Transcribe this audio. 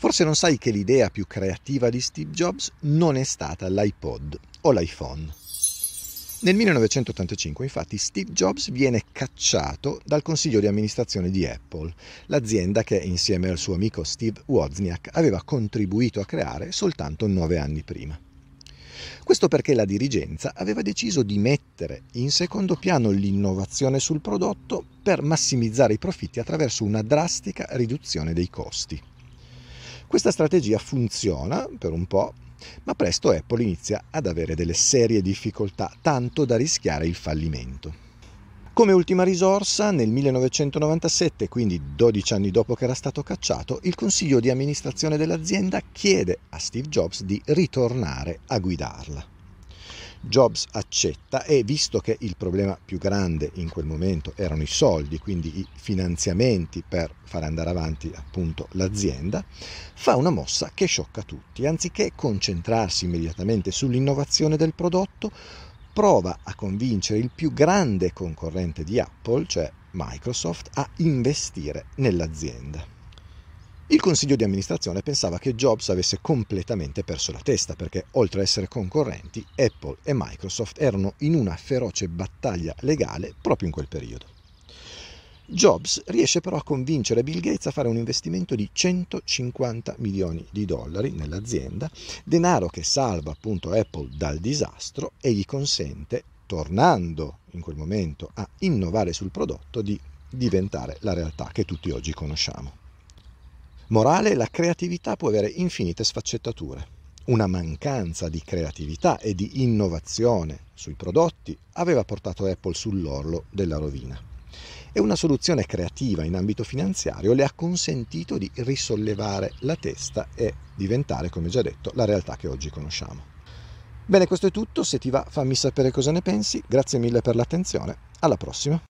Forse non sai che l'idea più creativa di Steve Jobs non è stata l'iPod o l'iPhone. Nel 1985 infatti Steve Jobs viene cacciato dal consiglio di amministrazione di Apple, l'azienda che insieme al suo amico Steve Wozniak aveva contribuito a creare soltanto nove anni prima. Questo perché la dirigenza aveva deciso di mettere in secondo piano l'innovazione sul prodotto per massimizzare i profitti attraverso una drastica riduzione dei costi. Questa strategia funziona per un po', ma presto Apple inizia ad avere delle serie difficoltà, tanto da rischiare il fallimento. Come ultima risorsa, nel 1997, quindi 12 anni dopo che era stato cacciato, il consiglio di amministrazione dell'azienda chiede a Steve Jobs di ritornare a guidarla. Jobs accetta e visto che il problema più grande in quel momento erano i soldi, quindi i finanziamenti per far andare avanti appunto l'azienda, fa una mossa che sciocca tutti. Anziché concentrarsi immediatamente sull'innovazione del prodotto, prova a convincere il più grande concorrente di Apple, cioè Microsoft, a investire nell'azienda. Il consiglio di amministrazione pensava che Jobs avesse completamente perso la testa perché, oltre ad essere concorrenti, Apple e Microsoft erano in una feroce battaglia legale proprio in quel periodo. Jobs riesce però a convincere Bill Gates a fare un investimento di 150 milioni di dollari nell'azienda, denaro che salva appunto Apple dal disastro e gli consente, tornando in quel momento a innovare sul prodotto, di diventare la realtà che tutti oggi conosciamo morale, la creatività può avere infinite sfaccettature. Una mancanza di creatività e di innovazione sui prodotti aveva portato Apple sull'orlo della rovina. E una soluzione creativa in ambito finanziario le ha consentito di risollevare la testa e diventare, come già detto, la realtà che oggi conosciamo. Bene, questo è tutto, se ti va fammi sapere cosa ne pensi, grazie mille per l'attenzione, alla prossima!